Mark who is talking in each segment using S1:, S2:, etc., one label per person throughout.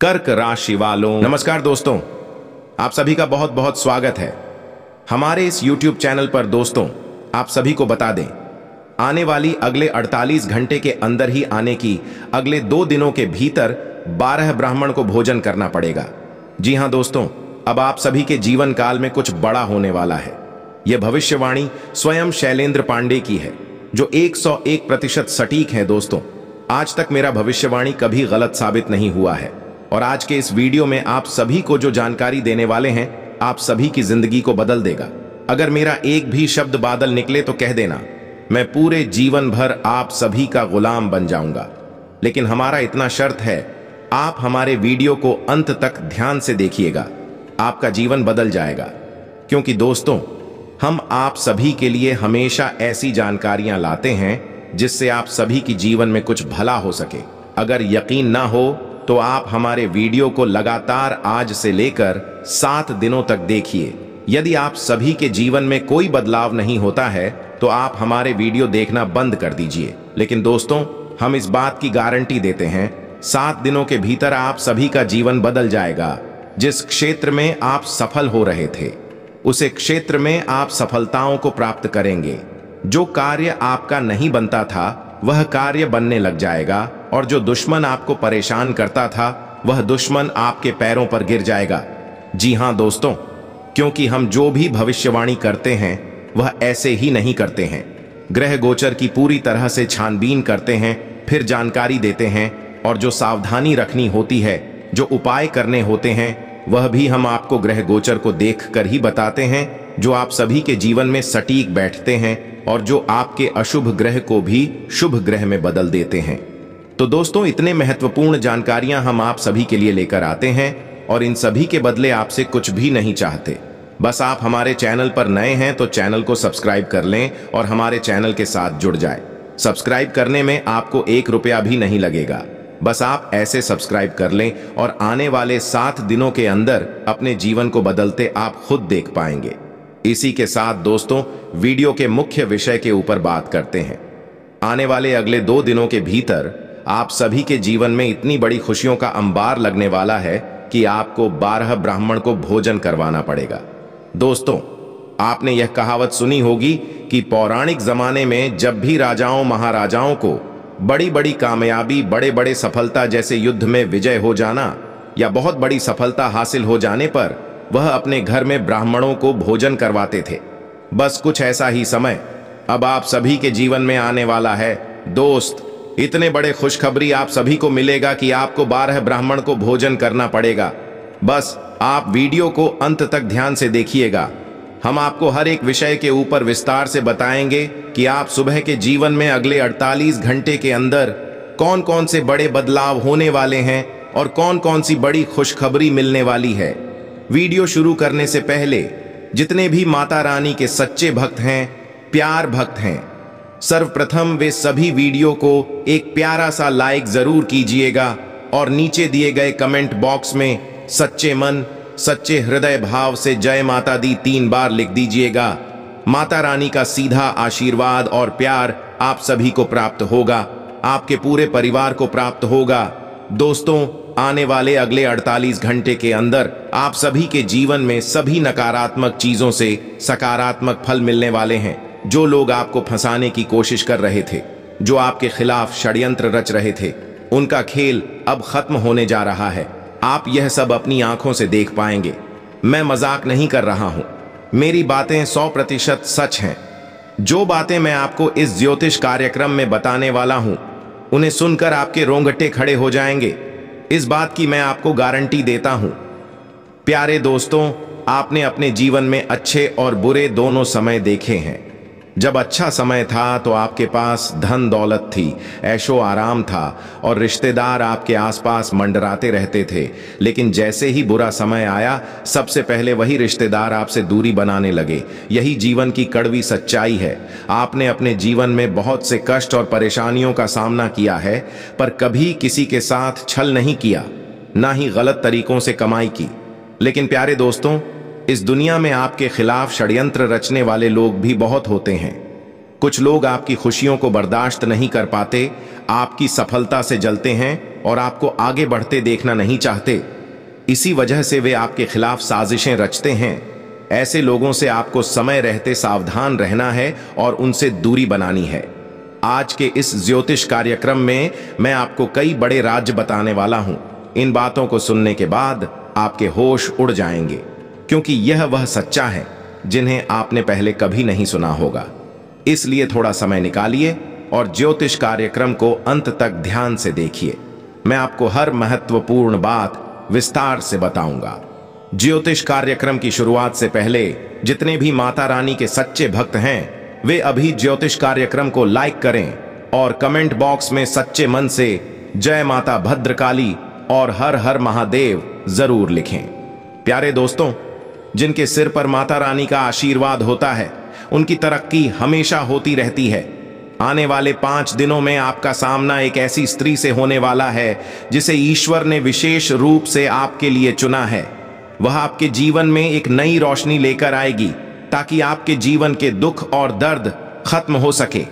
S1: कर्क राशि वालों नमस्कार दोस्तों आप सभी का बहुत बहुत स्वागत है हमारे इस YouTube चैनल पर दोस्तों आप सभी को बता दें आने वाली अगले 48 घंटे के अंदर ही आने की अगले दो दिनों के भीतर 12 ब्राह्मण को भोजन करना पड़ेगा जी हाँ दोस्तों अब आप सभी के जीवन काल में कुछ बड़ा होने वाला है यह भविष्यवाणी स्वयं शैलेंद्र पांडे की है जो 101 प्रतिशत सटीक है दोस्तों आज तक मेरा भविष्यवाणी कभी गलत साबित नहीं हुआ है और आज के इस वीडियो में आप सभी को जो जानकारी देने वाले हैं आप सभी की जिंदगी को बदल देगा अगर मेरा एक भी शब्द बादल निकले तो कह देना मैं पूरे जीवन भर आप सभी का गुलाम बन जाऊंगा लेकिन हमारा इतना शर्त है आप हमारे वीडियो को अंत तक ध्यान से देखिएगा आपका जीवन बदल जाएगा क्योंकि दोस्तों हम आप सभी के लिए हमेशा ऐसी जानकारियां लाते हैं जिससे आप सभी की जीवन में कुछ भला हो सके अगर यकीन ना हो तो आप हमारे वीडियो को लगातार आज से लेकर सात दिनों तक देखिए यदि आप सभी के जीवन में कोई बदलाव नहीं होता है तो आप हमारे वीडियो देखना बंद कर दीजिए लेकिन दोस्तों हम इस बात की गारंटी देते हैं सात दिनों के भीतर आप सभी का जीवन बदल जाएगा जिस क्षेत्र में आप सफल हो रहे थे उसे क्षेत्र में आप सफलताओं को प्राप्त करेंगे जो कार्य आपका नहीं बनता था वह कार्य बनने लग जाएगा और जो दुश्मन आपको परेशान करता था वह दुश्मन आपके पैरों पर गिर जाएगा जी हाँ दोस्तों क्योंकि हम जो भी भविष्यवाणी करते हैं वह ऐसे ही नहीं करते हैं ग्रह गोचर की पूरी तरह से छानबीन करते हैं फिर जानकारी देते हैं और जो सावधानी रखनी होती है जो उपाय करने होते हैं वह भी हम आपको ग्रह गोचर को देख कर ही बताते हैं जो आप सभी के जीवन में सटीक बैठते हैं और जो आपके अशुभ ग्रह को भी शुभ ग्रह में बदल देते हैं तो दोस्तों इतने महत्वपूर्ण जानकारियां हम आप सभी के लिए लेकर आते हैं और इन सभी के बदले आपसे कुछ भी नहीं चाहते बस आप हमारे चैनल पर नए हैं तो चैनल को सब्सक्राइब कर लें और हमारे चैनल के साथ जुड़ जाए सब्सक्राइब करने में आपको एक रुपया भी नहीं लगेगा बस आप ऐसे सब्सक्राइब कर लें और आने वाले सात दिनों के अंदर अपने जीवन को बदलते आप खुद देख पाएंगे इसी के साथ दोस्तों वीडियो के मुख्य विषय के ऊपर बात करते हैं आने वाले अगले दो दिनों के भीतर आप सभी के जीवन में इतनी बड़ी खुशियों का अंबार लगने वाला है कि आपको बारह ब्राह्मण को भोजन करवाना पड़ेगा दोस्तों आपने यह कहावत सुनी होगी कि पौराणिक जमाने में जब भी राजाओं महाराजाओं को बड़ी बड़ी कामयाबी बड़े बड़े सफलता जैसे युद्ध में विजय हो जाना या बहुत बड़ी सफलता हासिल हो जाने पर वह अपने घर में ब्राह्मणों को भोजन करवाते थे बस कुछ ऐसा ही समय अब आप सभी के जीवन में आने वाला है दोस्त इतने बड़े खुशखबरी आप सभी को मिलेगा कि आपको बारह ब्राह्मण को भोजन करना पड़ेगा बस आप वीडियो को अंत तक ध्यान से देखिएगा हम आपको हर एक विषय के ऊपर विस्तार से बताएंगे कि आप सुबह के जीवन में अगले 48 घंटे के अंदर कौन कौन से बड़े बदलाव होने वाले हैं और कौन कौन सी बड़ी खुशखबरी मिलने वाली है वीडियो शुरू करने से पहले जितने भी माता रानी के सच्चे भक्त हैं प्यार भक्त हैं सर्वप्रथम वे सभी वीडियो को एक प्यारा सा लाइक जरूर कीजिएगा और नीचे दिए गए कमेंट बॉक्स में सच्चे मन सच्चे हृदय भाव से जय माता दी तीन बार लिख दीजिएगा माता रानी का सीधा आशीर्वाद और प्यार आप सभी को प्राप्त होगा आपके पूरे परिवार को प्राप्त होगा दोस्तों आने वाले अगले 48 घंटे के अंदर आप सभी के जीवन में सभी नकारात्मक चीजों से सकारात्मक फल मिलने वाले हैं जो लोग आपको फंसाने की कोशिश कर रहे थे जो आपके खिलाफ षड्यंत्र रच रहे थे उनका खेल अब खत्म होने जा रहा है आप यह सब अपनी आंखों से देख पाएंगे मैं मजाक नहीं कर रहा हूं मेरी बातें सौ प्रतिशत सच हैं जो बातें मैं आपको इस ज्योतिष कार्यक्रम में बताने वाला हूं उन्हें सुनकर आपके रोंगटे खड़े हो जाएंगे इस बात की मैं आपको गारंटी देता हूं प्यारे दोस्तों आपने अपने जीवन में अच्छे और बुरे दोनों समय देखे हैं जब अच्छा समय था तो आपके पास धन दौलत थी ऐशो आराम था और रिश्तेदार आपके आसपास मंडराते रहते थे लेकिन जैसे ही बुरा समय आया सबसे पहले वही रिश्तेदार आपसे दूरी बनाने लगे यही जीवन की कड़वी सच्चाई है आपने अपने जीवन में बहुत से कष्ट और परेशानियों का सामना किया है पर कभी किसी के साथ छल नहीं किया ना ही गलत तरीकों से कमाई की लेकिन प्यारे दोस्तों इस दुनिया में आपके खिलाफ षड्यंत्र रचने वाले लोग भी बहुत होते हैं कुछ लोग आपकी खुशियों को बर्दाश्त नहीं कर पाते आपकी सफलता से जलते हैं और आपको आगे बढ़ते देखना नहीं चाहते इसी वजह से वे आपके खिलाफ साजिशें रचते हैं ऐसे लोगों से आपको समय रहते सावधान रहना है और उनसे दूरी बनानी है आज के इस ज्योतिष कार्यक्रम में मैं आपको कई बड़े राज्य बताने वाला हूं इन बातों को सुनने के बाद आपके होश उड़ जाएंगे क्योंकि यह वह सच्चा है जिन्हें आपने पहले कभी नहीं सुना होगा इसलिए थोड़ा समय निकालिए और ज्योतिष कार्यक्रम को अंत तक ध्यान से देखिए मैं आपको हर महत्वपूर्ण बात विस्तार से बताऊंगा ज्योतिष कार्यक्रम की शुरुआत से पहले जितने भी माता रानी के सच्चे भक्त हैं वे अभी ज्योतिष कार्यक्रम को लाइक करें और कमेंट बॉक्स में सच्चे मन से जय माता भद्रकाली और हर हर महादेव जरूर लिखें प्यारे दोस्तों जिनके सिर पर माता रानी का आशीर्वाद होता है उनकी तरक्की हमेशा होती रहती है आने वाले पांच दिनों में आपका सामना एक ऐसी स्त्री से होने वाला है जिसे ईश्वर ने विशेष रूप से आपके लिए चुना है वह आपके जीवन में एक नई रोशनी लेकर आएगी ताकि आपके जीवन के दुख और दर्द खत्म हो सके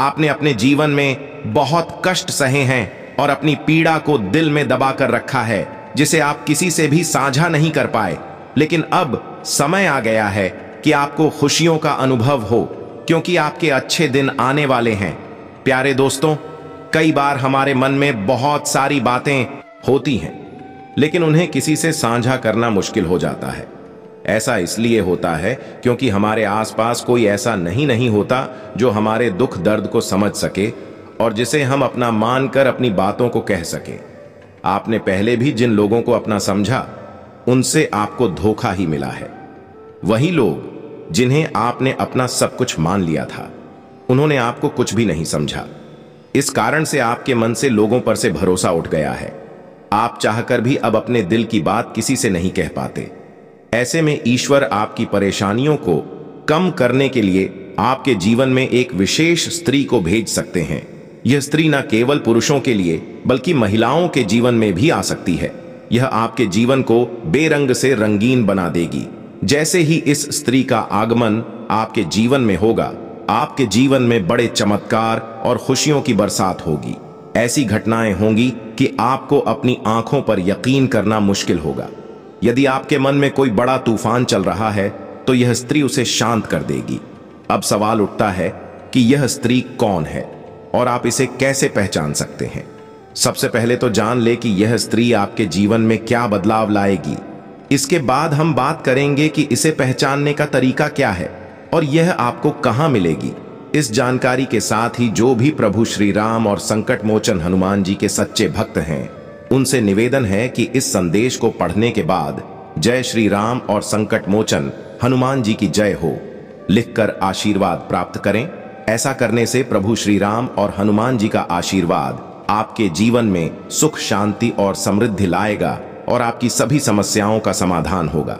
S1: आपने अपने जीवन में बहुत कष्ट सहे हैं और अपनी पीड़ा को दिल में दबाकर रखा है जिसे आप किसी से भी साझा नहीं कर पाए लेकिन अब समय आ गया है कि आपको खुशियों का अनुभव हो क्योंकि आपके अच्छे दिन आने वाले हैं प्यारे दोस्तों कई बार हमारे मन में बहुत सारी बातें होती हैं लेकिन उन्हें किसी से साझा करना मुश्किल हो जाता है ऐसा इसलिए होता है क्योंकि हमारे आसपास कोई ऐसा नहीं नहीं होता जो हमारे दुख दर्द को समझ सके और जिसे हम अपना मानकर अपनी बातों को कह सके आपने पहले भी जिन लोगों को अपना समझा उनसे आपको धोखा ही मिला है वही लोग जिन्हें आपने अपना सब कुछ मान लिया था उन्होंने आपको कुछ भी नहीं समझा इस कारण से आपके मन से लोगों पर से भरोसा उठ गया है आप चाहकर भी अब अपने दिल की बात किसी से नहीं कह पाते ऐसे में ईश्वर आपकी परेशानियों को कम करने के लिए आपके जीवन में एक विशेष स्त्री को भेज सकते हैं यह स्त्री न केवल पुरुषों के लिए बल्कि महिलाओं के जीवन में भी आ सकती है यह आपके जीवन को बेरंग से रंगीन बना देगी जैसे ही इस स्त्री का आगमन आपके जीवन में होगा आपके जीवन में बड़े चमत्कार और खुशियों की बरसात होगी ऐसी घटनाएं होंगी कि आपको अपनी आंखों पर यकीन करना मुश्किल होगा यदि आपके मन में कोई बड़ा तूफान चल रहा है तो यह स्त्री उसे शांत कर देगी अब सवाल उठता है कि यह स्त्री कौन है और आप इसे कैसे पहचान सकते हैं सबसे पहले तो जान ले कि यह स्त्री आपके जीवन में क्या बदलाव लाएगी इसके बाद हम बात करेंगे कि इसे पहचानने का तरीका क्या है और यह आपको कहां मिलेगी इस जानकारी के साथ ही जो भी प्रभु श्री राम और संकट मोचन हनुमान जी के सच्चे भक्त हैं उनसे निवेदन है कि इस संदेश को पढ़ने के बाद जय श्री राम और संकट मोचन हनुमान जी की जय हो लिखकर आशीर्वाद प्राप्त करें ऐसा करने से प्रभु श्री राम और हनुमान जी का आशीर्वाद आपके जीवन में सुख शांति और समृद्धि लाएगा और आपकी सभी समस्याओं का समाधान होगा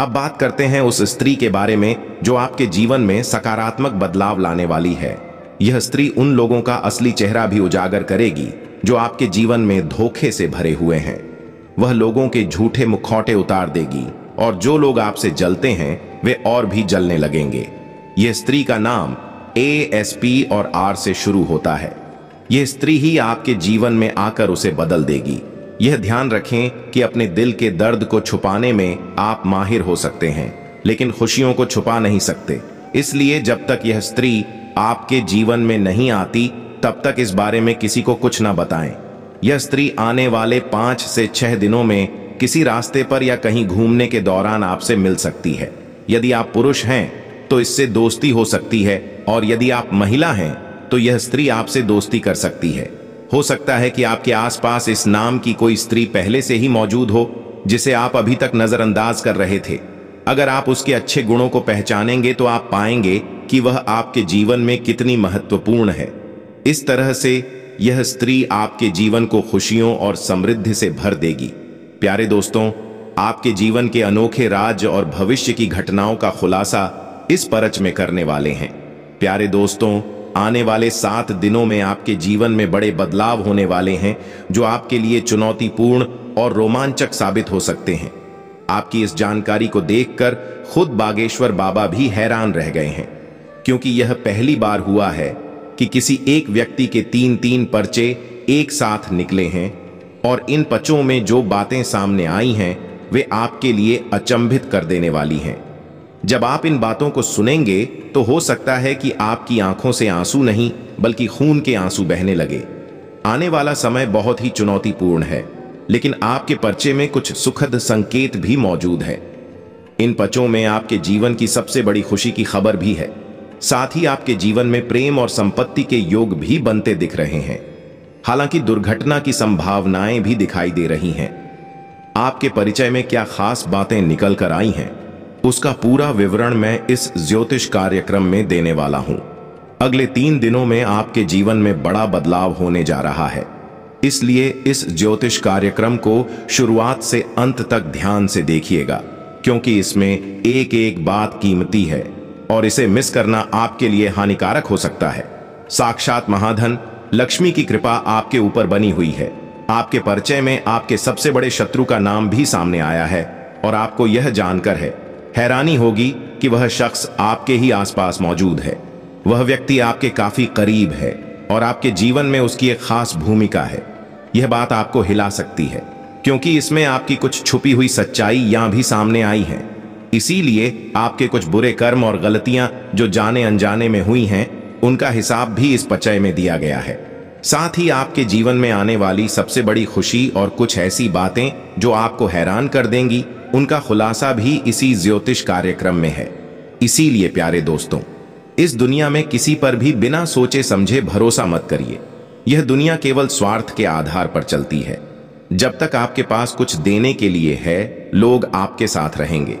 S1: अब बात करते हैं उस स्त्री के बारे में जो आपके जीवन में सकारात्मक बदलाव लाने वाली है यह स्त्री उन लोगों का असली चेहरा भी उजागर करेगी जो आपके जीवन में धोखे से भरे हुए हैं वह लोगों के झूठे मुखौटे उतार देगी और जो लोग आपसे जलते हैं वे और भी जलने लगेंगे यह स्त्री का नाम ए एस पी और आर से शुरू होता है ये स्त्री ही आपके जीवन में आकर उसे बदल देगी यह ध्यान रखें कि अपने दिल के दर्द को छुपाने में आप माहिर हो सकते हैं लेकिन खुशियों को छुपा नहीं सकते इसलिए जब तक यह स्त्री आपके जीवन में नहीं आती तब तक इस बारे में किसी को कुछ ना बताएं। यह स्त्री आने वाले पांच से छह दिनों में किसी रास्ते पर या कहीं घूमने के दौरान आपसे मिल सकती है यदि आप पुरुष हैं तो इससे दोस्ती हो सकती है और यदि आप महिला हैं तो यह स्त्री आपसे दोस्ती कर सकती है हो सकता है कि आपके आसपास इस नाम की कोई स्त्री पहले से ही मौजूद हो जिसे आप अभी तक नजरअंदाज कर रहे थे अगर आप उसके अच्छे गुणों को पहचानेंगे तो आप पाएंगे कि वह आपके जीवन में कितनी महत्वपूर्ण है इस तरह से यह स्त्री आपके जीवन को खुशियों और समृद्धि से भर देगी प्यारे दोस्तों आपके जीवन के अनोखे राज्य और भविष्य की घटनाओं का खुलासा इस परच में करने वाले हैं प्यारे दोस्तों आने वाले सात दिनों में आपके जीवन में बड़े बदलाव होने वाले हैं जो आपके लिए चुनौतीपूर्ण और रोमांचक साबित हो सकते हैं आपकी इस जानकारी को देखकर खुद बागेश्वर बाबा भी हैरान रह गए हैं क्योंकि यह पहली बार हुआ है कि किसी एक व्यक्ति के तीन तीन पर्चे एक साथ निकले हैं और इन पचों में जो बातें सामने आई हैं वे आपके लिए अचंभित कर देने वाली हैं जब आप इन बातों को सुनेंगे तो हो सकता है कि आपकी आंखों से आंसू नहीं बल्कि खून के आंसू बहने लगे आने वाला समय बहुत ही चुनौतीपूर्ण है लेकिन आपके पर्चे में कुछ सुखद संकेत भी मौजूद है इन पचों में आपके जीवन की सबसे बड़ी खुशी की खबर भी है साथ ही आपके जीवन में प्रेम और संपत्ति के योग भी बनते दिख रहे हैं हालांकि दुर्घटना की संभावनाएं भी दिखाई दे रही हैं आपके परिचय में क्या खास बातें निकल कर आई हैं उसका पूरा विवरण मैं इस ज्योतिष कार्यक्रम में देने वाला हूं अगले तीन दिनों में आपके जीवन में बड़ा बदलाव होने जा रहा है इसलिए इस ज्योतिष कार्यक्रम को शुरुआत से अंत तक ध्यान से देखिएगा क्योंकि इसमें एक एक बात कीमती है और इसे मिस करना आपके लिए हानिकारक हो सकता है साक्षात महाधन लक्ष्मी की कृपा आपके ऊपर बनी हुई है आपके परिचय में आपके सबसे बड़े शत्रु का नाम भी सामने आया है और आपको यह जानकर है हैरानी होगी कि वह शख्स आपके ही आसपास मौजूद है वह व्यक्ति आपके काफी करीब है और आपके जीवन में उसकी एक खास भूमिका है यह बात आपको हिला सकती है क्योंकि इसमें आपकी कुछ छुपी हुई सच्चाई यहां भी सामने आई है इसीलिए आपके कुछ बुरे कर्म और गलतियां जो जाने अनजाने में हुई हैं उनका हिसाब भी इस पचय में दिया गया है साथ ही आपके जीवन में आने वाली सबसे बड़ी खुशी और कुछ ऐसी बातें जो आपको हैरान कर देंगी उनका खुलासा भी इसी ज्योतिष कार्यक्रम में है इसीलिए प्यारे दोस्तों इस दुनिया में किसी पर भी बिना सोचे समझे भरोसा मत करिए यह दुनिया केवल स्वार्थ के आधार पर चलती है जब तक आपके पास कुछ देने के लिए है लोग आपके साथ रहेंगे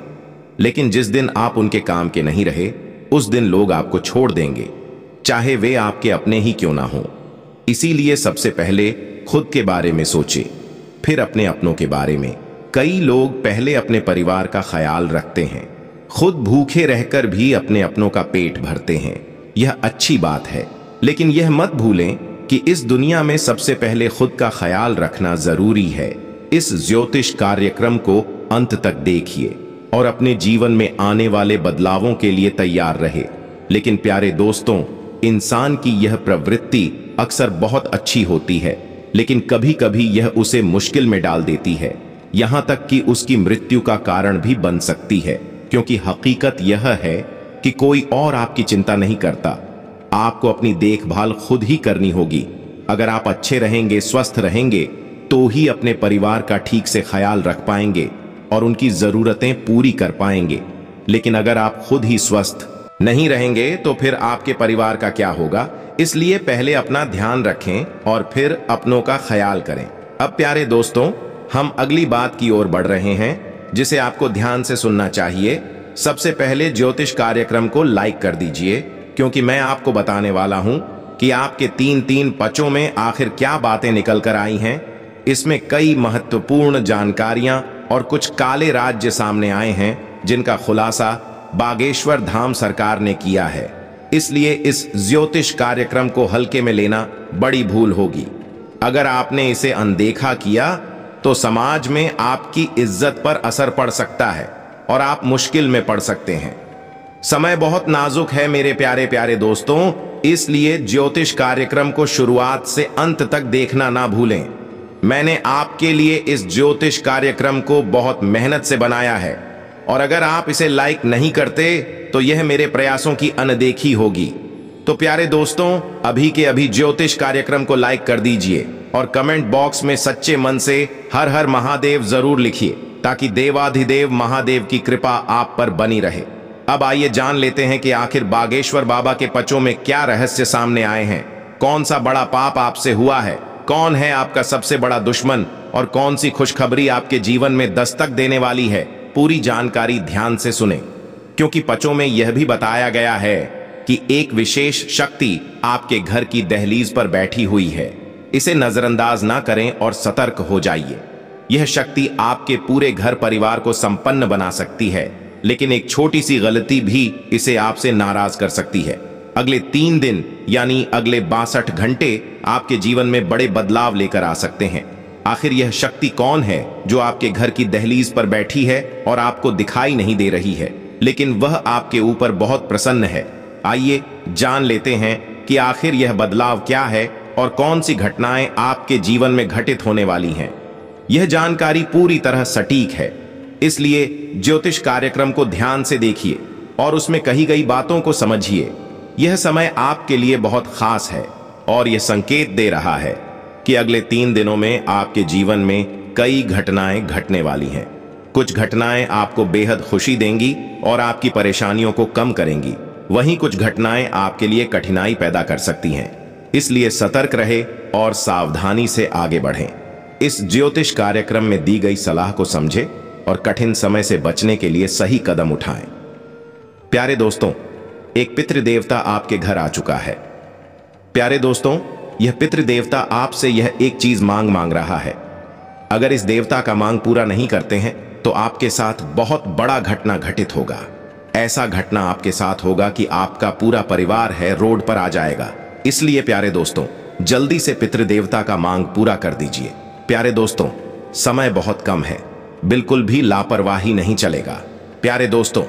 S1: लेकिन जिस दिन आप उनके काम के नहीं रहे उस दिन लोग आपको छोड़ देंगे चाहे वे आपके अपने ही क्यों ना हो इसीलिए सबसे पहले खुद के बारे में सोचे फिर अपने अपनों के बारे में कई लोग पहले अपने परिवार का ख्याल रखते हैं खुद भूखे रहकर भी अपने अपनों का पेट भरते हैं यह अच्छी बात है लेकिन यह मत भूलें कि इस दुनिया में सबसे पहले खुद का ख्याल रखना जरूरी है इस ज्योतिष कार्यक्रम को अंत तक देखिए और अपने जीवन में आने वाले बदलावों के लिए तैयार रहे लेकिन प्यारे दोस्तों इंसान की यह प्रवृत्ति अक्सर बहुत अच्छी होती है लेकिन कभी कभी यह उसे मुश्किल में डाल देती है यहां तक कि उसकी मृत्यु का कारण भी बन सकती है क्योंकि हकीकत यह है कि कोई और आपकी चिंता नहीं करता आपको अपनी देखभाल खुद ही करनी होगी अगर आप अच्छे रहेंगे स्वस्थ रहेंगे तो ही अपने परिवार का ठीक से ख्याल रख पाएंगे और उनकी ज़रूरतें पूरी कर पाएंगे लेकिन अगर आप खुद ही स्वस्थ नहीं रहेंगे तो फिर आपके परिवार का क्या होगा इसलिए पहले अपना ध्यान रखें और फिर अपनों का ख्याल करें अब प्यारे दोस्तों हम अगली बात की ओर बढ़ रहे हैं जिसे आपको ध्यान से सुनना चाहिए सबसे पहले ज्योतिष कार्यक्रम को लाइक कर दीजिए क्योंकि मैं आपको बताने वाला हूं कि आपके तीन तीन पचों में आखिर क्या बातें निकल कर आई हैं इसमें कई महत्वपूर्ण जानकारियां और कुछ काले राज्य सामने आए हैं जिनका खुलासा बागेश्वर धाम सरकार ने किया है इसलिए इस ज्योतिष कार्यक्रम को हल्के में लेना बड़ी भूल होगी अगर आपने इसे अनदेखा किया तो समाज में आपकी इज्जत पर असर पड़ सकता है और आप मुश्किल में पड़ सकते हैं समय बहुत नाजुक है मेरे प्यारे प्यारे दोस्तों इसलिए ज्योतिष कार्यक्रम को शुरुआत से अंत तक देखना ना भूलें मैंने आपके लिए इस ज्योतिष कार्यक्रम को बहुत मेहनत से बनाया है और अगर आप इसे लाइक नहीं करते तो यह मेरे प्रयासों की अनदेखी होगी तो प्यारे दोस्तों अभी के अभी ज्योतिष कार्यक्रम को लाइक कर दीजिए और कमेंट बॉक्स में सच्चे मन से हर हर महादेव जरूर लिखिए ताकि देवाधिदेव महादेव की कृपा आप पर बनी रहे अब आइए जान लेते हैं कि आखिर बागेश्वर बाबा के पचों में क्या रहस्य सामने आए हैं कौन सा बड़ा पाप आपसे हुआ है कौन है आपका सबसे बड़ा दुश्मन और कौन सी खुशखबरी आपके जीवन में दस्तक देने वाली है पूरी जानकारी ध्यान से सुने क्योंकि पचों में यह भी बताया गया है कि एक विशेष शक्ति आपके घर की दहलीज पर बैठी हुई है इसे नजरअंदाज ना करें और सतर्क हो जाइए यह शक्ति आपके पूरे घर परिवार को संपन्न बना सकती है लेकिन एक छोटी सी गलती भी इसे आपसे नाराज कर सकती है अगले तीन दिन यानी अगले बासठ घंटे आपके जीवन में बड़े बदलाव लेकर आ सकते हैं आखिर यह शक्ति कौन है जो आपके घर की दहलीज पर बैठी है और आपको दिखाई नहीं दे रही है लेकिन वह आपके ऊपर बहुत प्रसन्न है आइए जान लेते हैं कि आखिर यह बदलाव क्या है और कौन सी घटनाएं आपके जीवन में घटित होने वाली हैं यह जानकारी पूरी तरह सटीक है इसलिए ज्योतिष कार्यक्रम को ध्यान से देखिए और उसमें कही गई बातों को समझिए यह समय आपके लिए बहुत खास है और यह संकेत दे रहा है कि अगले तीन दिनों में आपके जीवन में कई घटनाएं घटने वाली हैं कुछ घटनाएं आपको बेहद खुशी देंगी और आपकी परेशानियों को कम करेंगी वहीं कुछ घटनाएं आपके लिए कठिनाई पैदा कर सकती हैं इसलिए सतर्क रहे और सावधानी से आगे बढ़ें इस ज्योतिष कार्यक्रम में दी गई सलाह को समझें और कठिन समय से बचने के लिए सही कदम उठाएं प्यारे दोस्तों एक पितृदेवता आपके घर आ चुका है प्यारे दोस्तों यह पितृदेवता आपसे यह एक चीज मांग मांग रहा है अगर इस देवता का मांग पूरा नहीं करते हैं तो आपके साथ बहुत बड़ा घटना घटित होगा ऐसा घटना आपके साथ होगा कि आपका पूरा परिवार है रोड पर आ जाएगा इसलिए प्यारे दोस्तों जल्दी से पितृदेवता का मांग पूरा कर दीजिए प्यारे दोस्तों समय बहुत कम है बिल्कुल भी लापरवाही नहीं चलेगा प्यारे दोस्तों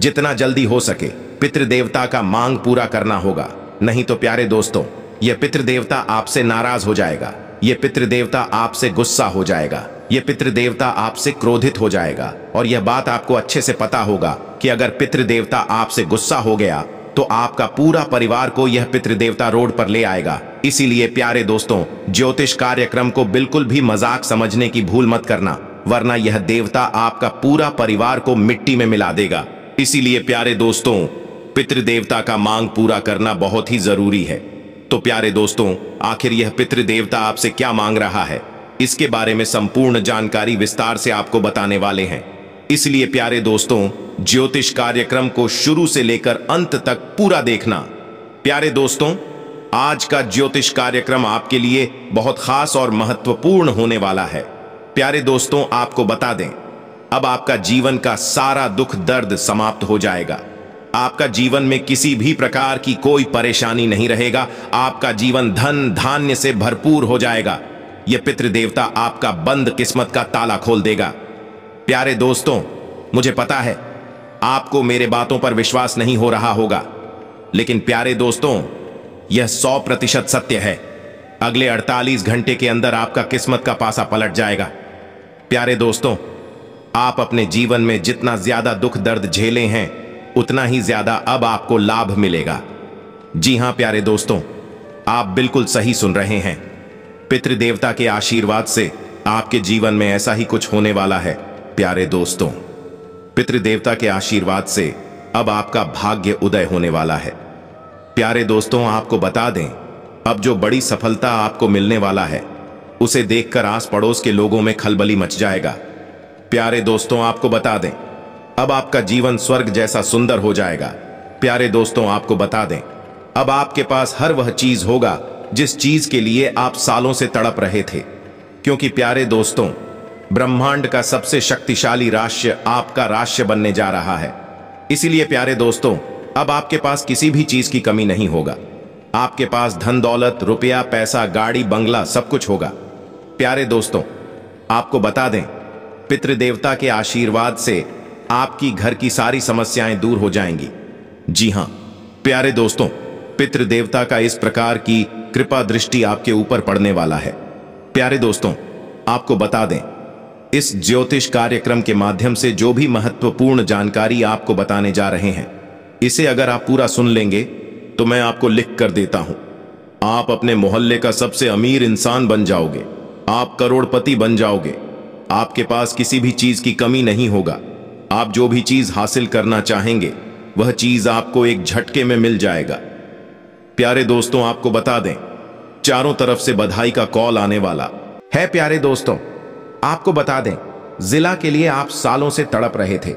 S1: जितना जल्दी हो सके पितृदेवता का मांग पूरा करना होगा नहीं तो प्यारे दोस्तों यह पितृदेवता आपसे नाराज हो जाएगा यह पितृदेवता आपसे गुस्सा हो जाएगा ये पितृदेवता आपसे क्रोधित हो जाएगा और यह बात आपको अच्छे से पता होगा कि अगर पितृदेवता आपसे गुस्सा हो गया तो आपका पूरा परिवार को यह पितृदेवता रोड पर ले आएगा इसीलिए प्यारे दोस्तों ज्योतिष कार्यक्रम को बिल्कुल भी मजाक समझने की भूल मत करना वरना यह देवता आपका पूरा परिवार को मिट्टी में मिला देगा इसीलिए प्यारे दोस्तों पितृदेवता का मांग पूरा करना बहुत ही जरूरी है तो प्यारे दोस्तों आखिर यह पितृदेवता आपसे क्या मांग रहा है इसके बारे में संपूर्ण जानकारी विस्तार से आपको बताने वाले हैं इसलिए प्यारे दोस्तों ज्योतिष कार्यक्रम को शुरू से लेकर अंत तक पूरा देखना प्यारे दोस्तों आज का ज्योतिष कार्यक्रम आपके लिए बहुत खास और महत्वपूर्ण होने वाला है प्यारे दोस्तों आपको बता दें अब आपका जीवन का सारा दुख दर्द समाप्त हो जाएगा आपका जीवन में किसी भी प्रकार की कोई परेशानी नहीं रहेगा आपका जीवन धन धान्य से भरपूर हो जाएगा यह पितृदेवता आपका बंद किस्मत का ताला खोल देगा प्यारे दोस्तों मुझे पता है आपको मेरे बातों पर विश्वास नहीं हो रहा होगा लेकिन प्यारे दोस्तों यह सौ प्रतिशत सत्य है अगले 48 घंटे के अंदर आपका किस्मत का पासा पलट जाएगा प्यारे दोस्तों आप अपने जीवन में जितना ज्यादा दुख दर्द झेले हैं उतना ही ज्यादा अब आपको लाभ मिलेगा जी हां प्यारे दोस्तों आप बिल्कुल सही सुन रहे हैं पितृदेवता के आशीर्वाद से आपके जीवन में ऐसा ही कुछ होने वाला है प्यारे दोस्तों पितृदेवता के आशीर्वाद से अब आपका भाग्य उदय होने वाला है प्यारे दोस्तों आपको बता दें अब जो बड़ी सफलता आपको मिलने वाला है उसे देखकर आस पड़ोस के लोगों में खलबली मच जाएगा प्यारे दोस्तों आपको बता दें अब आपका जीवन स्वर्ग जैसा सुंदर हो जाएगा प्यारे दोस्तों आपको बता दें अब आपके पास हर वह चीज होगा जिस चीज के लिए आप सालों से तड़प रहे थे क्योंकि प्यारे दोस्तों ब्रह्मांड का सबसे शक्तिशाली राष्ट्र आपका राष्ट्र बनने जा रहा है इसीलिए प्यारे दोस्तों अब आपके पास किसी भी चीज की कमी नहीं होगा आपके पास धन दौलत रुपया पैसा गाड़ी बंगला सब कुछ होगा प्यारे दोस्तों आपको बता दें पितृदेवता के आशीर्वाद से आपकी घर की सारी समस्याएं दूर हो जाएंगी जी हां प्यारे दोस्तों पितृदेवता का इस प्रकार की कृपा दृष्टि आपके ऊपर पड़ने वाला है प्यारे दोस्तों आपको बता दें इस ज्योतिष कार्यक्रम के माध्यम से जो भी महत्वपूर्ण जानकारी आपको बताने जा रहे हैं इसे अगर आप पूरा सुन लेंगे तो मैं आपको लिख कर देता हूं आप अपने मोहल्ले का सबसे अमीर इंसान बन जाओगे आप करोड़पति बन जाओगे आपके पास किसी भी चीज की कमी नहीं होगा आप जो भी चीज हासिल करना चाहेंगे वह चीज आपको एक झटके में मिल जाएगा प्यारे दोस्तों आपको बता दें चारों तरफ से बधाई का कॉल आने वाला है प्यारे दोस्तों आपको बता दें जिला के लिए आप सालों से तड़प रहे थे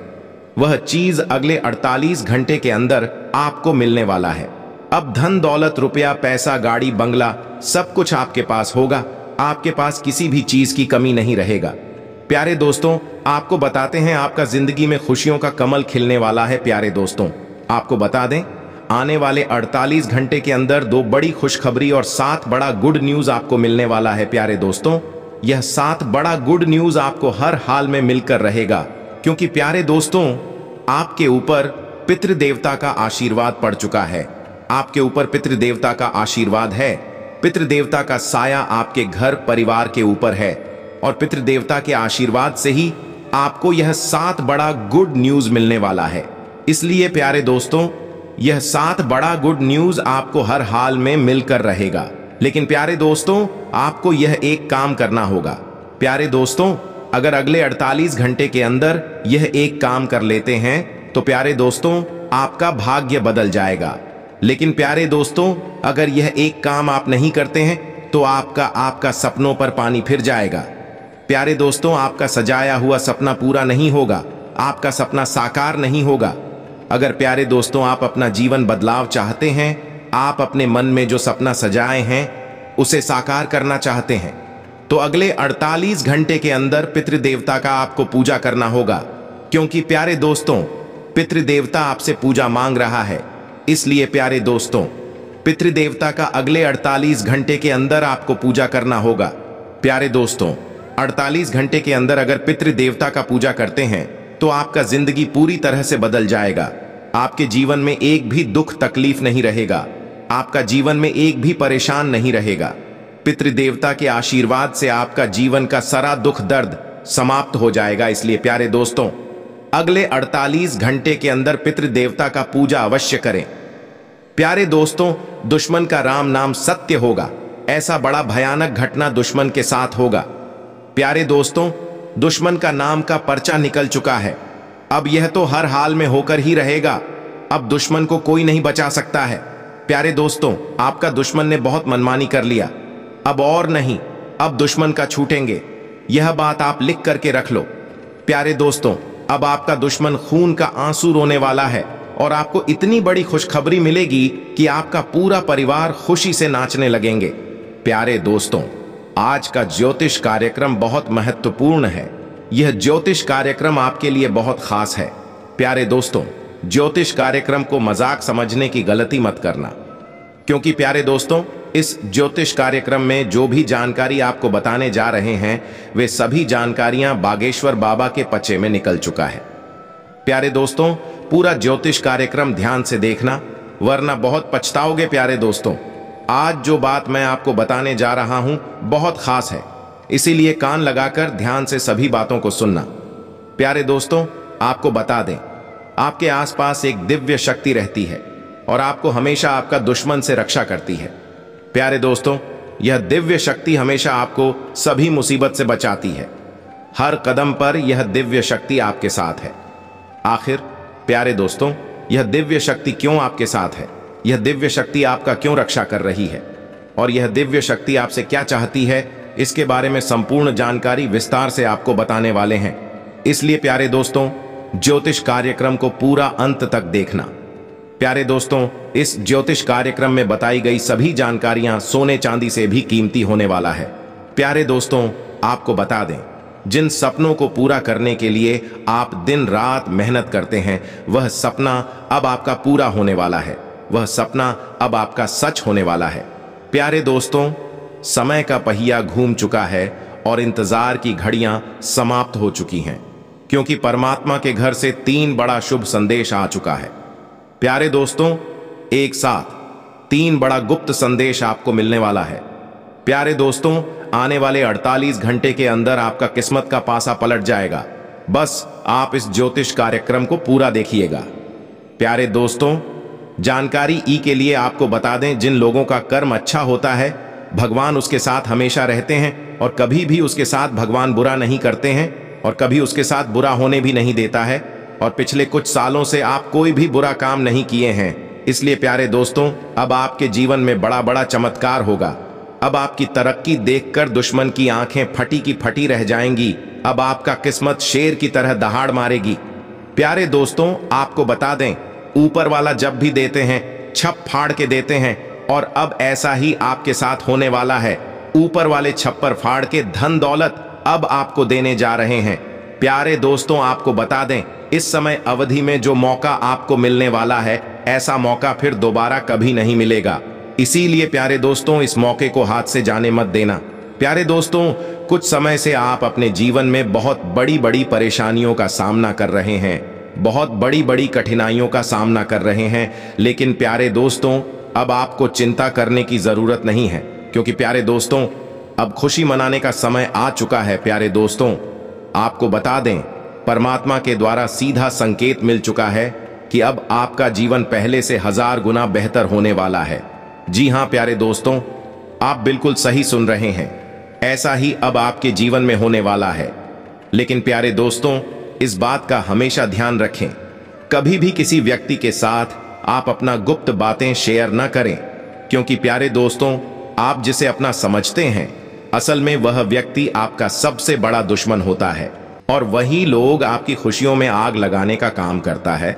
S1: वह चीज अगले 48 घंटे के अंदर आपको मिलने वाला है अब धन दौलत रुपया पैसा गाड़ी बंगला सब कुछ आपके पास होगा आपके पास किसी भी चीज की कमी नहीं रहेगा प्यारे दोस्तों आपको बताते हैं आपका जिंदगी में खुशियों का कमल खिलने वाला है प्यारे दोस्तों आपको बता दें आने वाले 48 घंटे के अंदर दो बड़ी खुशखबरी और सात बड़ा गुड न्यूज आपको मिलने वाला है प्यारे दोस्तों यह सात बड़ा गुड न्यूज आपको हर हाल में मिलकर रहेगा क्योंकि प्यारे दोस्तों आपके ऊपर पितृदेवता का आशीर्वाद पड़ चुका है आपके ऊपर पितृदेवता का आशीर्वाद है पितृदेवता का साया आपके घर परिवार के ऊपर है और पितृदेवता के आशीर्वाद से ही आपको यह सात बड़ा गुड न्यूज मिलने वाला है इसलिए प्यारे दोस्तों यह सात बड़ा गुड न्यूज आपको हर हाल में मिलकर रहेगा लेकिन प्यारे दोस्तों आपको यह एक काम करना होगा प्यारे दोस्तों अगर अगले 48 घंटे के अंदर यह एक काम कर लेते हैं तो प्यारे दोस्तों आपका भाग्य बदल जाएगा लेकिन प्यारे दोस्तों अगर यह एक काम आप नहीं करते हैं तो आपका आपका सपनों पर पानी फिर जाएगा प्यारे दोस्तों आपका सजाया हुआ सपना पूरा नहीं होगा आपका सपना साकार नहीं होगा अगर प्यारे दोस्तों आप अपना जीवन बदलाव चाहते हैं आप अपने मन में जो सपना सजाए हैं उसे साकार करना चाहते हैं तो अगले 48 घंटे के अंदर पितृ देवता का आपको पूजा करना होगा क्योंकि प्यारे दोस्तों पितृदेवता आपसे पूजा मांग रहा है इसलिए प्यारे दोस्तों पितृदेवता का अगले 48 घंटे के अंदर आपको पूजा करना होगा प्यारे दोस्तों 48 घंटे के अंदर अगर पितृ देवता का पूजा करते हैं तो आपका जिंदगी पूरी तरह से बदल जाएगा आपके जीवन में एक भी दुख तकलीफ नहीं रहेगा आपका जीवन में एक भी परेशान नहीं रहेगा पितृदेवता के आशीर्वाद से आपका जीवन का सारा दुख दर्द समाप्त हो जाएगा इसलिए प्यारे दोस्तों अगले 48 घंटे के अंदर पितृदेवता का पूजा अवश्य करें प्यारे दोस्तों दुश्मन का राम नाम सत्य होगा ऐसा बड़ा भयानक घटना दुश्मन के साथ होगा प्यारे दोस्तों दुश्मन का नाम का पर्चा निकल चुका है अब यह तो हर हाल में होकर ही रहेगा अब दुश्मन को कोई नहीं बचा सकता है प्यारे दोस्तों आपका दुश्मन ने बहुत मनमानी कर लिया अब और नहीं अब दुश्मन का छूटेंगे यह बात आप लिख करके रख लो प्यारे दोस्तों अब आपका दुश्मन खून का आंसू रोने वाला है और आपको इतनी बड़ी खुशखबरी मिलेगी कि आपका पूरा परिवार खुशी से नाचने लगेंगे प्यारे दोस्तों आज का ज्योतिष कार्यक्रम बहुत महत्वपूर्ण है यह ज्योतिष कार्यक्रम आपके लिए बहुत खास है प्यारे दोस्तों ज्योतिष कार्यक्रम को मजाक समझने की गलती मत करना क्योंकि प्यारे दोस्तों इस ज्योतिष कार्यक्रम में जो भी जानकारी आपको बताने जा रहे हैं वे सभी जानकारियां बागेश्वर बाबा के पचे में निकल चुका है प्यारे दोस्तों पूरा ज्योतिष कार्यक्रम ध्यान से देखना वरना बहुत पछताओगे प्यारे दोस्तों आज जो बात मैं आपको बताने जा रहा हूं बहुत खास है इसीलिए कान लगाकर ध्यान से सभी बातों को सुनना प्यारे दोस्तों आपको बता दें आपके आसपास एक दिव्य शक्ति रहती है और आपको हमेशा आपका दुश्मन से रक्षा करती है प्यारे दोस्तों यह दिव्य शक्ति हमेशा आपको सभी मुसीबत से बचाती है हर कदम पर यह दिव्य शक्ति आपके साथ है आखिर प्यारे दोस्तों यह दिव्य शक्ति क्यों आपके साथ है यह दिव्य शक्ति आपका क्यों रक्षा कर रही है और यह दिव्य शक्ति आपसे क्या चाहती है इसके बारे में संपूर्ण जानकारी विस्तार से आपको बताने वाले हैं इसलिए प्यारे दोस्तों ज्योतिष कार्यक्रम को पूरा अंत तक देखना प्यारे दोस्तों इस ज्योतिष कार्यक्रम में बताई गई सभी जानकारियां सोने चांदी से भी कीमती होने वाला है प्यारे दोस्तों आपको बता दें जिन सपनों को पूरा करने के लिए आप दिन रात मेहनत करते हैं वह सपना अब आपका पूरा होने वाला है वह सपना अब आपका सच होने वाला है प्यारे दोस्तों समय का पहिया घूम चुका है और इंतजार की घड़ियां समाप्त हो चुकी हैं क्योंकि परमात्मा के घर से तीन बड़ा शुभ संदेश आ चुका है प्यारे दोस्तों एक साथ तीन बड़ा गुप्त संदेश आपको मिलने वाला है प्यारे दोस्तों आने वाले 48 घंटे के अंदर आपका किस्मत का पासा पलट जाएगा बस आप इस ज्योतिष कार्यक्रम को पूरा देखिएगा प्यारे दोस्तों जानकारी ई के लिए आपको बता दें जिन लोगों का कर्म अच्छा होता है भगवान उसके साथ हमेशा रहते हैं और कभी भी उसके साथ भगवान बुरा नहीं करते हैं और कभी उसके साथ बुरा होने भी नहीं देता है और पिछले कुछ सालों से आप कोई भी बुरा काम नहीं किए हैं इसलिए प्यारे दोस्तों अब आपके जीवन में बड़ा बड़ा चमत्कार होगा अब आपकी तरक्की देखकर दुश्मन की आंखें फटी की फटी रह जाएंगी अब आपका किस्मत शेर की तरह दहाड़ मारेगी प्यारे दोस्तों आपको बता दें ऊपर वाला जब भी देते हैं छप फाड़ के देते हैं और अब ऐसा ही आपके साथ होने वाला है ऊपर वाले छप्पर फाड़ के धन दौलत अब आपको देने जा रहे हैं प्यारे दोस्तों आपको बता दें इस समय अवधि में जो मौका आपको मिलने वाला है ऐसा मौका फिर दोबारा कभी नहीं मिलेगा इसीलिए प्यारे दोस्तों इस मौके को हाथ से जाने मत देना प्यारे दोस्तों कुछ समय से आप अपने जीवन में बहुत बड़ी बड़ी परेशानियों का सामना कर रहे हैं बहुत बड़ी बड़ी कठिनाइयों का सामना कर रहे हैं लेकिन प्यारे दोस्तों अब आपको चिंता करने की ज़रूरत नहीं है क्योंकि प्यारे दोस्तों अब खुशी मनाने का समय आ चुका है प्यारे दोस्तों आपको बता दें परमात्मा के द्वारा सीधा संकेत मिल चुका है कि अब आपका जीवन पहले से हजार गुना बेहतर होने वाला है जी हां प्यारे दोस्तों आप बिल्कुल सही सुन रहे हैं ऐसा ही अब आपके जीवन में होने वाला है लेकिन प्यारे दोस्तों इस बात का हमेशा ध्यान रखें कभी भी किसी व्यक्ति के साथ आप अपना गुप्त बातें शेयर ना करें क्योंकि प्यारे दोस्तों आप जिसे अपना समझते हैं असल में वह व्यक्ति आपका सबसे बड़ा दुश्मन होता है और वही लोग आपकी खुशियों में आग लगाने का काम करता है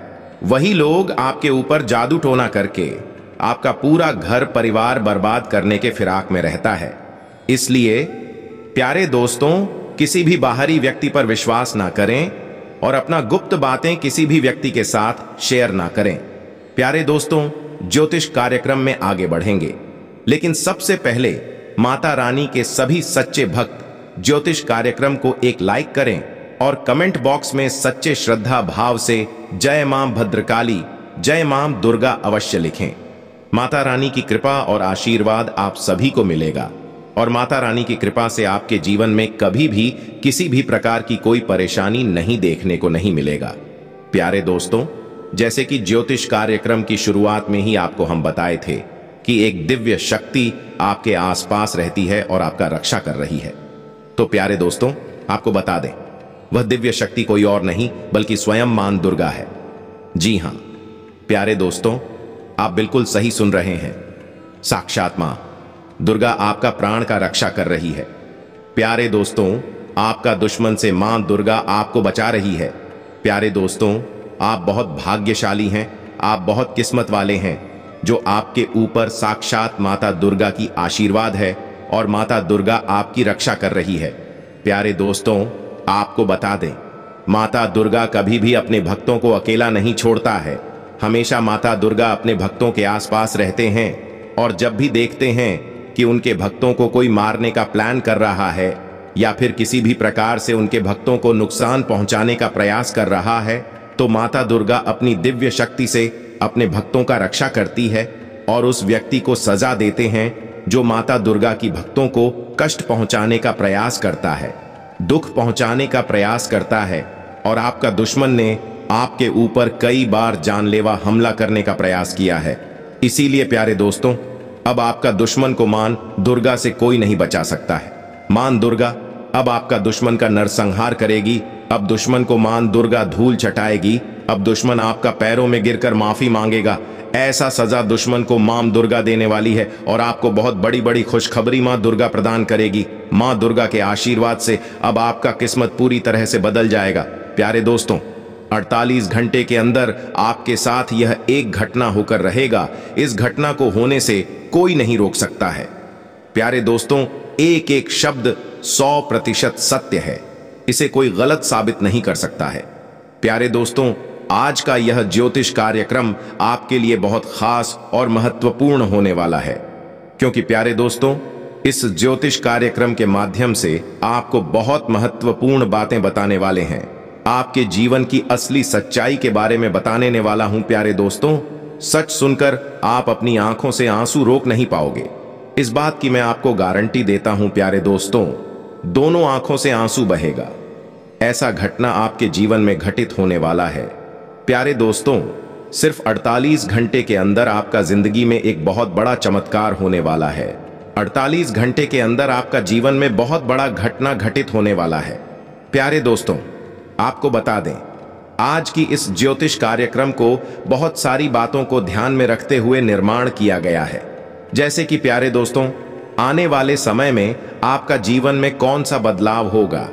S1: वही लोग आपके ऊपर जादू टोना करके आपका पूरा घर परिवार बर्बाद करने के फिराक में रहता है इसलिए प्यारे दोस्तों किसी भी बाहरी व्यक्ति पर विश्वास ना करें और अपना गुप्त बातें किसी भी व्यक्ति के साथ शेयर ना करें प्यारे दोस्तों ज्योतिष कार्यक्रम में आगे बढ़ेंगे लेकिन सबसे पहले माता रानी के सभी सच्चे भक्त ज्योतिष कार्यक्रम को एक लाइक करें और कमेंट बॉक्स में सच्चे श्रद्धा भाव से जय मां भद्रकाली जय मां दुर्गा अवश्य लिखें माता रानी की कृपा और आशीर्वाद आप सभी को मिलेगा और माता रानी की कृपा से आपके जीवन में कभी भी किसी भी प्रकार की कोई परेशानी नहीं देखने को नहीं मिलेगा प्यारे दोस्तों जैसे कि ज्योतिष कार्यक्रम की शुरुआत में ही आपको हम बताए थे कि एक दिव्य शक्ति आपके आसपास रहती है और आपका रक्षा कर रही है तो प्यारे दोस्तों आपको बता दें वह दिव्य शक्ति कोई और नहीं बल्कि स्वयं मान दुर्गा है जी हां प्यारे दोस्तों आप बिल्कुल सही सुन रहे हैं साक्षात मां दुर्गा आपका प्राण का रक्षा कर रही है प्यारे दोस्तों आपका दुश्मन से मां दुर्गा आपको बचा रही है प्यारे दोस्तों आप बहुत भाग्यशाली हैं आप बहुत किस्मत वाले हैं जो आपके ऊपर साक्षात माता दुर्गा की आशीर्वाद है और माता दुर्गा आपकी रक्षा कर रही है प्यारे दोस्तों आपको बता दें माता दुर्गा कभी भी अपने भक्तों को अकेला नहीं छोड़ता है हमेशा माता दुर्गा अपने भक्तों के आसपास रहते हैं और जब भी देखते हैं कि उनके भक्तों को कोई मारने का प्लान कर रहा है या फिर किसी भी प्रकार से उनके भक्तों को नुकसान पहुंचाने का प्रयास कर रहा है तो माता दुर्गा अपनी दिव्य शक्ति से अपने भक्तों का रक्षा करती है और उस व्यक्ति को सजा देते हैं जो माता दुर्गा की भक्तों को कष्ट पहुंचाने का प्रयास करता है दुख पहुंचाने का प्रयास करता है और आपका दुश्मन ने आपके ऊपर कई बार जानलेवा हमला करने का प्रयास किया है इसीलिए प्यारे दोस्तों अब आपका दुश्मन को मान दुर्गा से कोई नहीं बचा सकता है मान दुर्गा अब आपका दुश्मन का नरसंहार करेगी अब दुश्मन को मान दुर्गा धूल चटाएगी अब दुश्मन आपका पैरों में गिरकर माफी मांगेगा ऐसा सजा दुश्मन को माम दुर्गा देने वाली है और आपको बहुत बड़ी बड़ी खुशखबरी माँ दुर्गा प्रदान करेगी माँ दुर्गा के आशीर्वाद से अब आपका किस्मत पूरी तरह से बदल जाएगा प्यारे दोस्तों 48 घंटे के अंदर आपके साथ यह एक घटना होकर रहेगा इस घटना को होने से कोई नहीं रोक सकता है प्यारे दोस्तों एक एक शब्द 100 प्रतिशत सत्य है इसे कोई गलत साबित नहीं कर सकता है प्यारे दोस्तों आज का यह ज्योतिष कार्यक्रम आपके लिए बहुत खास और महत्वपूर्ण होने वाला है क्योंकि प्यारे दोस्तों इस ज्योतिष कार्यक्रम के माध्यम से आपको बहुत महत्वपूर्ण बातें बताने वाले हैं आपके जीवन की असली सच्चाई के बारे में बताने वाला हूं प्यारे दोस्तों सच सुनकर आप अपनी आंखों से आंसू रोक नहीं पाओगे इस बात की मैं आपको गारंटी देता हूं प्यारे दोस्तों दोनों आंखों से आंसू बहेगा ऐसा घटना आपके जीवन में घटित होने वाला है प्यारे दोस्तों सिर्फ 48 घंटे के अंदर आपका जिंदगी में एक बहुत बड़ा चमत्कार होने वाला है 48 घंटे के अंदर आपका जीवन में बहुत बड़ा घटना घटित होने वाला है प्यारे दोस्तों आपको बता दें आज की इस ज्योतिष कार्यक्रम को बहुत सारी बातों को ध्यान में रखते हुए निर्माण किया गया है जैसे कि प्यारे दोस्तों आने वाले समय में आपका जीवन में कौन सा बदलाव होगा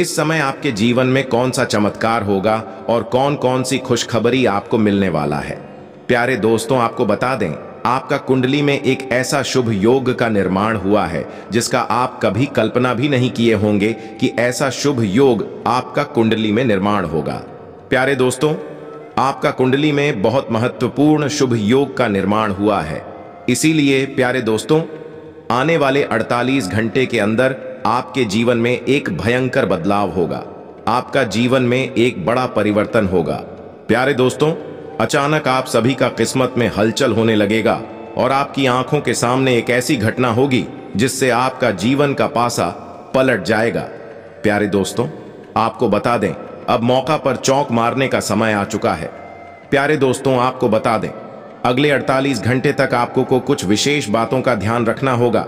S1: इस समय आपके जीवन में कौन सा चमत्कार होगा और कौन कौन सी खुशखबरी आपको मिलने वाला है प्यारे दोस्तों आपको बता दें आपका कुंडली में एक ऐसा शुभ योग का निर्माण हुआ है जिसका आप कभी कल्पना भी नहीं किए होंगे कि ऐसा शुभ योग आपका कुंडली में निर्माण होगा प्यारे दोस्तों आपका कुंडली में बहुत महत्वपूर्ण शुभ योग का निर्माण हुआ है इसीलिए प्यारे दोस्तों आने वाले 48 घंटे के अंदर आपके जीवन में एक भयंकर बदलाव होगा आपका जीवन में एक बड़ा परिवर्तन होगा प्यारे दोस्तों अचानक आप सभी का किस्मत में हलचल होने लगेगा और आपकी आंखों के सामने एक ऐसी घटना होगी जिससे आपका जीवन का पासा पलट जाएगा प्यारे दोस्तों आपको बता दें अब मौका पर चौंक मारने का समय आ चुका है प्यारे दोस्तों आपको बता दें अगले 48 घंटे तक आपको को कुछ विशेष बातों का ध्यान रखना होगा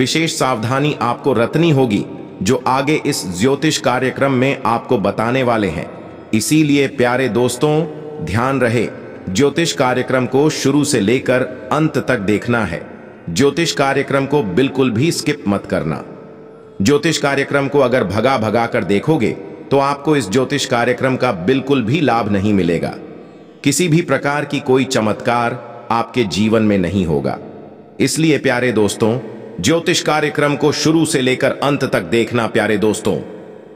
S1: विशेष सावधानी आपको रतनी होगी जो आगे इस ज्योतिष कार्यक्रम में आपको बताने वाले हैं इसीलिए प्यारे दोस्तों ध्यान रहे ज्योतिष कार्यक्रम को शुरू से लेकर अंत तक देखना है ज्योतिष कार्यक्रम को बिल्कुल भी स्किप मत करना ज्योतिष कार्यक्रम को अगर भगा भगा कर देखोगे तो आपको इस ज्योतिष कार्यक्रम का बिल्कुल भी लाभ नहीं मिलेगा किसी भी प्रकार की कोई चमत्कार आपके जीवन में नहीं होगा इसलिए प्यारे दोस्तों ज्योतिष कार्यक्रम को शुरू से लेकर अंत तक देखना प्यारे दोस्तों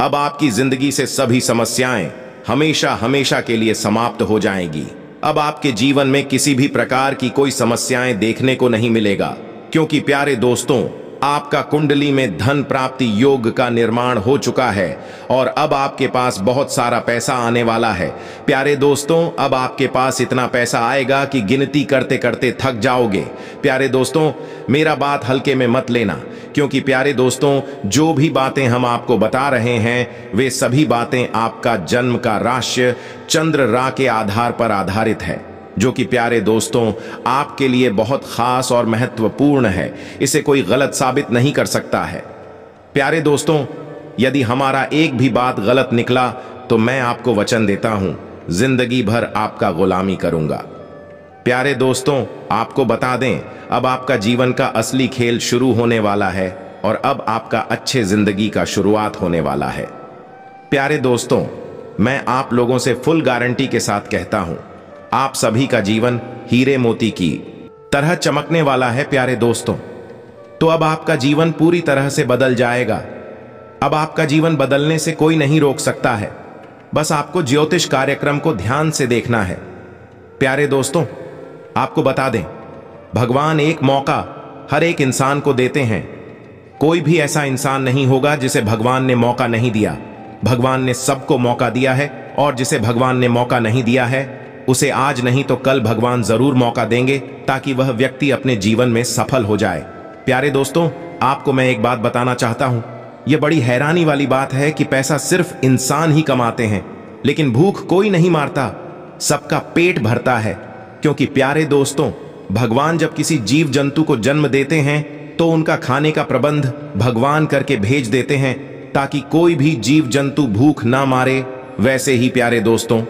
S1: अब आपकी जिंदगी से सभी समस्याएं हमेशा हमेशा के लिए समाप्त हो जाएंगी अब आपके जीवन में किसी भी प्रकार की कोई समस्याएं देखने को नहीं मिलेगा क्योंकि प्यारे दोस्तों आपका कुंडली में धन प्राप्ति योग का निर्माण हो चुका है और अब आपके पास बहुत सारा पैसा आने वाला है प्यारे दोस्तों अब आपके पास इतना पैसा आएगा कि गिनती करते करते थक जाओगे प्यारे दोस्तों मेरा बात हल्के में मत लेना क्योंकि प्यारे दोस्तों जो भी बातें हम आपको बता रहे हैं वे सभी बातें आपका जन्म का राश्य चंद्र रा के आधार पर आधारित है जो कि प्यारे दोस्तों आपके लिए बहुत खास और महत्वपूर्ण है इसे कोई गलत साबित नहीं कर सकता है प्यारे दोस्तों यदि हमारा एक भी बात गलत निकला तो मैं आपको वचन देता हूं जिंदगी भर आपका गुलामी करूंगा प्यारे दोस्तों आपको बता दें अब आपका जीवन का असली खेल शुरू होने वाला है और अब आपका अच्छे जिंदगी का शुरुआत होने वाला है प्यारे दोस्तों मैं आप लोगों से फुल गारंटी के साथ कहता हूं आप सभी का जीवन हीरे मोती की तरह चमकने वाला है प्यारे दोस्तों तो अब आपका जीवन पूरी तरह से बदल जाएगा अब आपका जीवन बदलने से कोई नहीं रोक सकता है बस आपको ज्योतिष कार्यक्रम को ध्यान से देखना है प्यारे दोस्तों आपको बता दें भगवान एक मौका हर एक इंसान को देते हैं कोई भी ऐसा इंसान नहीं होगा जिसे भगवान ने मौका नहीं दिया भगवान ने सबको मौका दिया है और जिसे भगवान ने मौका नहीं दिया है उसे आज नहीं तो कल भगवान जरूर मौका देंगे ताकि वह व्यक्ति अपने जीवन में सफल हो जाए प्यारे दोस्तों आपको मैं एक बात बताना चाहता हूं यह बड़ी हैरानी वाली बात है कि पैसा सिर्फ इंसान ही कमाते हैं लेकिन भूख कोई नहीं मारता सबका पेट भरता है क्योंकि प्यारे दोस्तों भगवान जब किसी जीव जंतु को जन्म देते हैं तो उनका खाने का प्रबंध भगवान करके भेज देते हैं ताकि कोई भी जीव जंतु भूख ना मारे वैसे ही प्यारे दोस्तों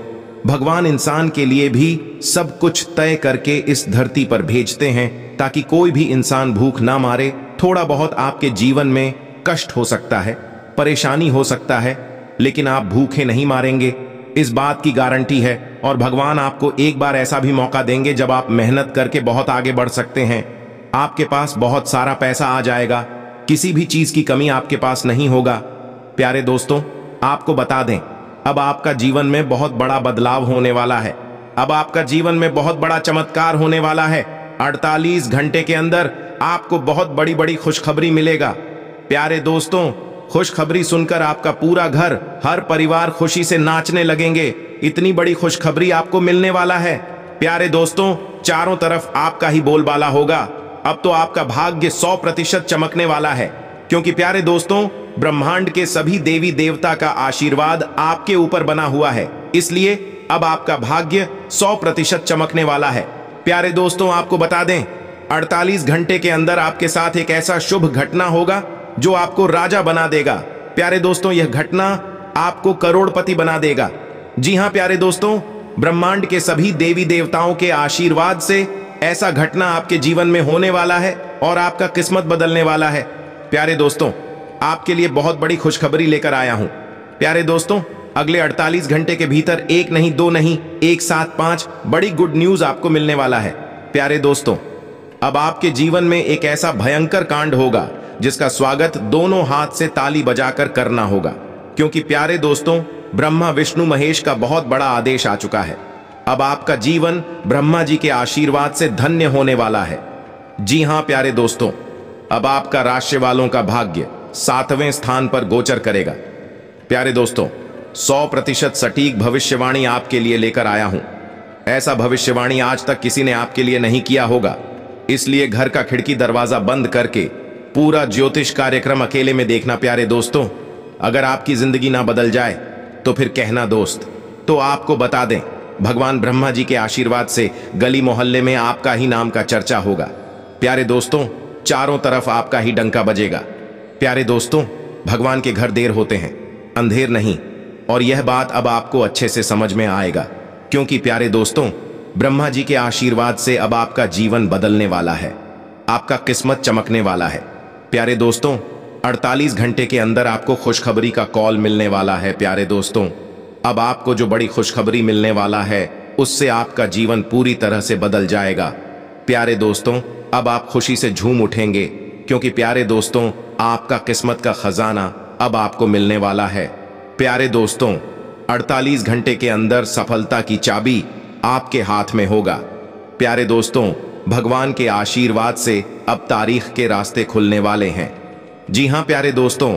S1: भगवान इंसान के लिए भी सब कुछ तय करके इस धरती पर भेजते हैं ताकि कोई भी इंसान भूख ना मारे थोड़ा बहुत आपके जीवन में कष्ट हो सकता है परेशानी हो सकता है लेकिन आप भूखे नहीं मारेंगे इस बात की गारंटी है और भगवान आपको एक बार ऐसा भी मौका देंगे जब आप मेहनत करके बहुत आगे बढ़ सकते हैं आपके पास बहुत सारा पैसा आ जाएगा किसी भी चीज की कमी आपके पास नहीं होगा प्यारे दोस्तों आपको बता दें अब आपका जीवन में बहुत बड़ा बदलाव होने वाला है अब आपका जीवन में बहुत बड़ा चमत्कार होने वाला है 48 घंटे के अंदर आपको बहुत बड़ी बड़ी खुशखबरी मिलेगा प्यारे दोस्तों खुशखबरी सुनकर आपका पूरा घर हर परिवार खुशी से नाचने लगेंगे इतनी बड़ी खुशखबरी आपको मिलने वाला है प्यारे दोस्तों चारों तरफ आपका ही बोलबाला होगा अब तो आपका भाग्य सौ प्रतिशत चमकने वाला है क्योंकि प्यारे दोस्तों ब्रह्मांड के सभी देवी देवता का आशीर्वाद आपके ऊपर बना हुआ है इसलिए अब आपका भाग्य 100 प्रतिशत चमकने वाला है प्यारे दोस्तों आपको बता दें 48 घंटे के अंदर आपके साथ एक ऐसा शुभ घटना होगा जो आपको राजा बना देगा प्यारे दोस्तों यह घटना आपको करोड़पति बना देगा जी हाँ प्यारे दोस्तों ब्रह्मांड के सभी देवी देवताओं के आशीर्वाद से ऐसा घटना आपके जीवन में होने वाला है और आपका किस्मत बदलने वाला है प्यारे दोस्तों आपके लिए बहुत बड़ी खुशखबरी लेकर आया हूं प्यारे दोस्तों अगले 48 घंटे के भीतर एक नहीं दो नहीं एक साथ पांच बड़ी गुड न्यूज आपको मिलने वाला है प्यारे दोस्तों अब आपके जीवन में एक ऐसा भयंकर कांड होगा जिसका स्वागत दोनों हाथ से ताली बजाकर करना होगा क्योंकि प्यारे दोस्तों ब्रह्मा विष्णु महेश का बहुत बड़ा आदेश आ चुका है अब आपका जीवन ब्रह्मा जी के आशीर्वाद से धन्य होने वाला है जी हां प्यारे दोस्तों अब आपका राशि वालों का भाग्य सातवें स्थान पर गोचर करेगा प्यारे दोस्तों सौ प्रतिशत सटीक भविष्यवाणी आपके लिए लेकर आया हूं ऐसा भविष्यवाणी आज तक किसी ने आपके लिए नहीं किया होगा इसलिए घर का खिड़की दरवाजा बंद करके पूरा ज्योतिष कार्यक्रम अकेले में देखना प्यारे दोस्तों अगर आपकी जिंदगी ना बदल जाए तो फिर कहना दोस्त तो आपको बता दें भगवान ब्रह्मा जी के आशीर्वाद से गली मोहल्ले में आपका ही नाम का चर्चा होगा प्यारे दोस्तों चारों तरफ आपका ही डंका बजेगा प्यारे दोस्तों भगवान के घर देर होते हैं अंधेर नहीं और यह बात अब आपको अच्छे से समझ में आएगा क्योंकि प्यारे दोस्तों ब्रह्मा जी के आशीर्वाद से अब आपका जीवन बदलने वाला है आपका किस्मत चमकने वाला है प्यारे दोस्तों 48 घंटे के अंदर आपको खुशखबरी का कॉल मिलने वाला है प्यारे दोस्तों अब आपको जो बड़ी खुशखबरी मिलने वाला है उससे आपका जीवन पूरी तरह से बदल जाएगा प्यारे दोस्तों अब आप खुशी से झूम उठेंगे क्योंकि प्यारे दोस्तों आपका किस्मत का खजाना अब आपको मिलने वाला है प्यारे दोस्तों 48 घंटे के अंदर सफलता की चाबी आपके हाथ में होगा प्यारे दोस्तों भगवान के आशीर्वाद से अब तारीख के रास्ते खुलने वाले हैं जी हाँ प्यारे दोस्तों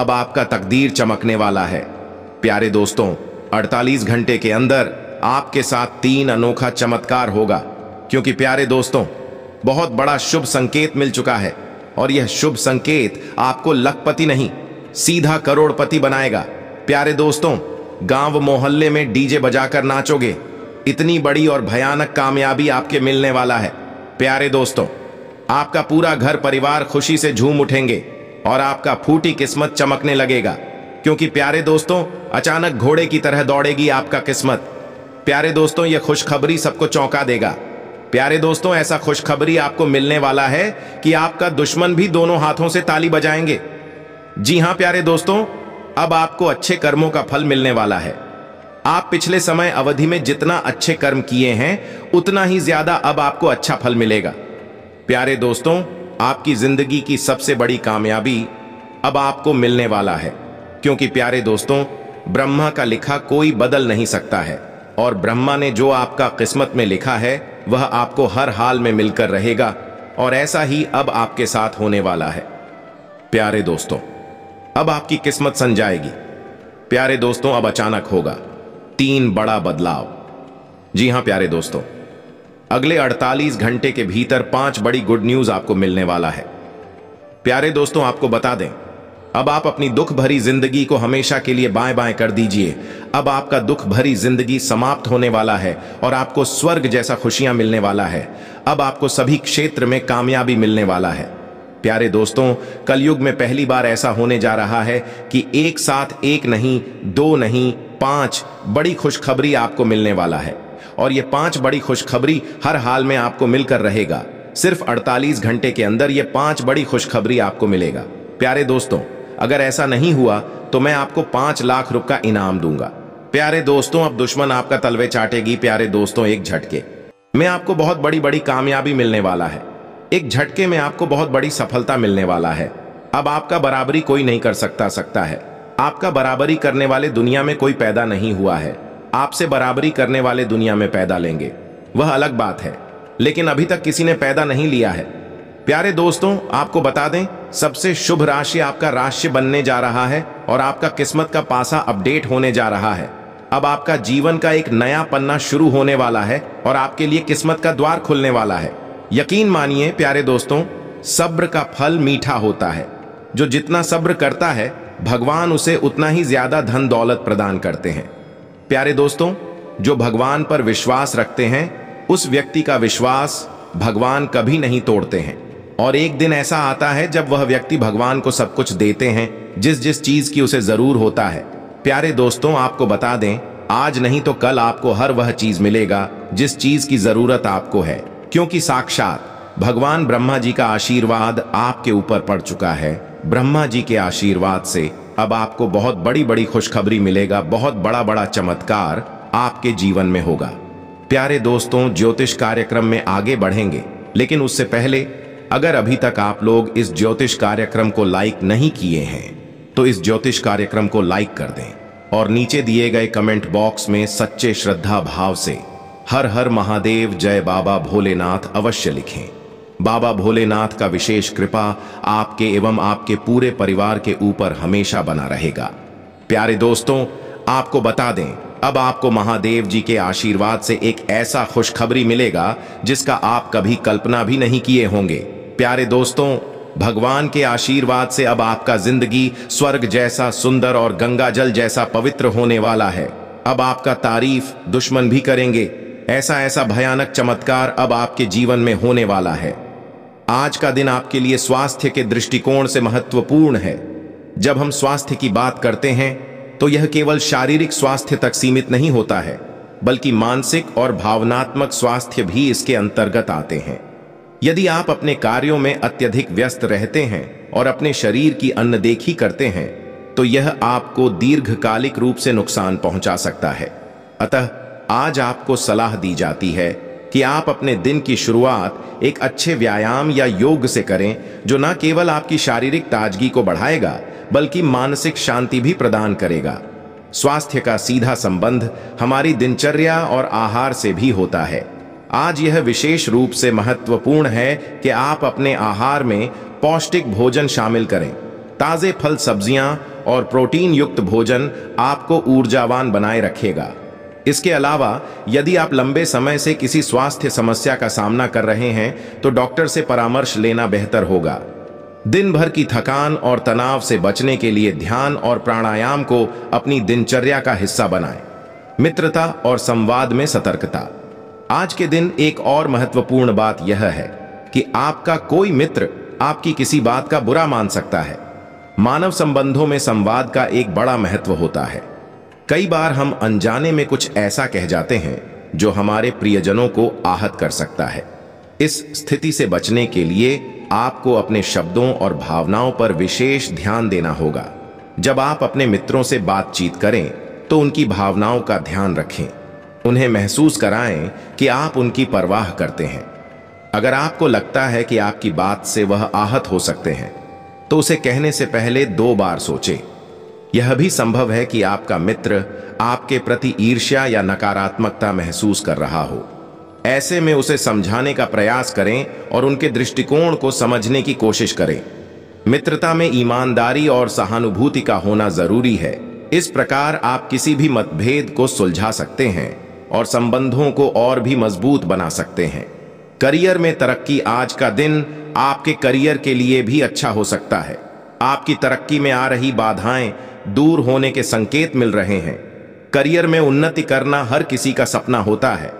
S1: अब आपका तकदीर चमकने वाला है प्यारे दोस्तों 48 घंटे के अंदर आपके साथ तीन अनोखा चमत्कार होगा क्योंकि प्यारे दोस्तों बहुत बड़ा शुभ संकेत मिल चुका है और यह शुभ संकेत आपको लखपति नहीं सीधा करोड़पति बनाएगा प्यारे दोस्तों गांव मोहल्ले में डीजे बजाकर नाचोगे इतनी बड़ी और भयानक कामयाबी आपके मिलने वाला है प्यारे दोस्तों आपका पूरा घर परिवार खुशी से झूम उठेंगे और आपका फूटी किस्मत चमकने लगेगा क्योंकि प्यारे दोस्तों अचानक घोड़े की तरह दौड़ेगी आपका किस्मत प्यारे दोस्तों यह खुशखबरी सबको चौंका देगा प्यारे दोस्तों ऐसा खुशखबरी आपको मिलने वाला है कि आपका दुश्मन भी दोनों हाथों से ताली बजाएंगे जी हां प्यारे दोस्तों अब आपको अच्छे कर्मों का फल मिलने वाला है आप पिछले समय अवधि में जितना अच्छे कर्म किए हैं उतना ही ज्यादा अब आपको अच्छा फल मिलेगा प्यारे दोस्तों आपकी जिंदगी की सबसे बड़ी कामयाबी अब आपको मिलने वाला है क्योंकि प्यारे दोस्तों ब्रह्मा का लिखा कोई बदल नहीं सकता है और ब्रह्मा ने जो आपका किस्मत में लिखा है वह आपको हर हाल में मिलकर रहेगा और ऐसा ही अब आपके साथ होने वाला है प्यारे दोस्तों अब आपकी किस्मत सन जाएगी प्यारे दोस्तों अब अचानक होगा तीन बड़ा बदलाव जी हां प्यारे दोस्तों अगले 48 घंटे के भीतर पांच बड़ी गुड न्यूज आपको मिलने वाला है प्यारे दोस्तों आपको बता दें अब आप अपनी दुख भरी जिंदगी को हमेशा के लिए बाएं बाएं कर दीजिए अब आपका दुख भरी जिंदगी समाप्त होने वाला है और आपको स्वर्ग जैसा खुशियां मिलने वाला है अब आपको सभी क्षेत्र में कामयाबी मिलने वाला है प्यारे दोस्तों कलयुग में पहली बार ऐसा होने जा रहा है कि एक साथ एक नहीं दो नहीं पांच बड़ी खुशखबरी आपको मिलने वाला है और ये पांच बड़ी खुशखबरी हर हाल में आपको मिलकर रहेगा सिर्फ 48 घंटे के अंदर ये पांच बड़ी खुशखबरी आपको मिलेगा प्यारे दोस्तों अगर ऐसा नहीं हुआ तो मैं आपको पांच लाख रुपये का इनाम दूंगा प्यारे दोस्तों अब दुश्मन आपका तलवे चाटेगी प्यारे दोस्तों एक झटके में आपको बहुत बड़ी बड़ी कामयाबी मिलने वाला है एक झटके में आपको बहुत बड़ी सफलता मिलने वाला है अब आपका बराबरी कोई नहीं कर सकता सकता है आपका बराबरी करने वाले दुनिया में कोई पैदा नहीं हुआ है आपसे बराबरी करने वाले दुनिया में पैदा लेंगे वह अलग बात है लेकिन अभी तक किसी ने पैदा नहीं लिया है प्यारे दोस्तों आपको बता दें सबसे शुभ राशि आपका राशि बनने जा रहा है और आपका किस्मत का पासा अपडेट होने जा रहा है अब आपका जीवन का एक नया पन्ना शुरू होने वाला है और आपके लिए किस्मत का द्वार खुलने वाला है यकीन मानिए प्यारे दोस्तों सब्र का फल मीठा होता है जो जितना सब्र करता है भगवान उसे उतना ही ज्यादा धन दौलत प्रदान करते हैं प्यारे दोस्तों जो भगवान पर विश्वास रखते हैं उस व्यक्ति का विश्वास भगवान कभी नहीं तोड़ते हैं और एक दिन ऐसा आता है जब वह व्यक्ति भगवान को सब कुछ देते हैं जिस जिस चीज की उसे जरूर होता है प्यारे दोस्तों आपको बता दें आज नहीं तो कल आपको हर वह चीज मिलेगा जिस चीज की जरूरत आपको है क्योंकि साक्षात भगवान ब्रह्मा जी का आशीर्वाद आपके ऊपर पड़ चुका है ब्रह्मा जी के आशीर्वाद से अब आपको बहुत बड़ी बड़ी खुशखबरी मिलेगा बहुत बड़ा बड़ा चमत्कार आपके जीवन में होगा प्यारे दोस्तों ज्योतिष कार्यक्रम में आगे बढ़ेंगे लेकिन उससे पहले अगर अभी तक आप लोग इस ज्योतिष कार्यक्रम को लाइक नहीं किए हैं तो इस ज्योतिष कार्यक्रम को लाइक कर दें और नीचे दिए गए कमेंट बॉक्स में सच्चे श्रद्धा भाव से हर हर महादेव जय बाबा भोलेनाथ अवश्य लिखें बाबा भोलेनाथ का विशेष कृपा आपके एवं आपके पूरे परिवार के ऊपर हमेशा बना रहेगा प्यारे दोस्तों आपको बता दें अब आपको महादेव जी के आशीर्वाद से एक ऐसा खुशखबरी मिलेगा जिसका आप कभी कल्पना भी नहीं किए होंगे प्यारे दोस्तों भगवान के आशीर्वाद से अब आपका जिंदगी स्वर्ग जैसा सुंदर और गंगा जल जैसा पवित्र होने वाला है अब आपका तारीफ दुश्मन भी करेंगे ऐसा ऐसा भयानक चमत्कार अब आपके जीवन में होने वाला है आज का दिन आपके लिए स्वास्थ्य के दृष्टिकोण से महत्वपूर्ण है जब हम स्वास्थ्य की बात करते हैं तो यह केवल शारीरिक स्वास्थ्य तक सीमित नहीं होता है बल्कि मानसिक और भावनात्मक स्वास्थ्य भी इसके अंतर्गत आते हैं यदि आप अपने कार्यों में अत्यधिक व्यस्त रहते हैं और अपने शरीर की अन्नदेखी करते हैं तो यह आपको दीर्घकालिक रूप से नुकसान पहुंचा सकता है अतः आज आपको सलाह दी जाती है कि आप अपने दिन की शुरुआत एक अच्छे व्यायाम या योग से करें जो न केवल आपकी शारीरिक ताजगी को बढ़ाएगा बल्कि मानसिक शांति भी प्रदान करेगा स्वास्थ्य का सीधा संबंध हमारी दिनचर्या और आहार से भी होता है आज यह विशेष रूप से महत्वपूर्ण है कि आप अपने आहार में पौष्टिक भोजन शामिल करें ताज़े फल सब्जियां और प्रोटीन युक्त भोजन आपको ऊर्जावान बनाए रखेगा इसके अलावा यदि आप लंबे समय से किसी स्वास्थ्य समस्या का सामना कर रहे हैं तो डॉक्टर से परामर्श लेना बेहतर होगा दिन भर की थकान और तनाव से बचने के लिए ध्यान और प्राणायाम को अपनी दिनचर्या का हिस्सा बनाएं। मित्रता और संवाद में सतर्कता आज के दिन एक और महत्वपूर्ण बात यह है कि आपका कोई मित्र आपकी किसी बात का बुरा मान सकता है मानव संबंधों में संवाद का एक बड़ा महत्व होता है कई बार हम अनजाने में कुछ ऐसा कह जाते हैं जो हमारे प्रियजनों को आहत कर सकता है इस स्थिति से बचने के लिए आपको अपने शब्दों और भावनाओं पर विशेष ध्यान देना होगा जब आप अपने मित्रों से बातचीत करें तो उनकी भावनाओं का ध्यान रखें उन्हें महसूस कराएं कि आप उनकी परवाह करते हैं अगर आपको लगता है कि आपकी बात से वह आहत हो सकते हैं तो उसे कहने से पहले दो बार सोचें यह भी संभव है कि आपका मित्र आपके प्रति ईर्ष्या या नकारात्मकता महसूस कर रहा हो ऐसे में उसे समझाने का प्रयास करें और उनके दृष्टिकोण को समझने की कोशिश करें मित्रता में ईमानदारी और सहानुभूति का होना जरूरी है इस प्रकार आप किसी भी मतभेद को सुलझा सकते हैं और संबंधों को और भी मजबूत बना सकते हैं करियर में तरक्की आज का दिन आपके करियर के लिए भी अच्छा हो सकता है आपकी तरक्की में आ रही बाधाएं दूर होने के संकेत मिल रहे हैं करियर में उन्नति करना हर किसी का सपना होता है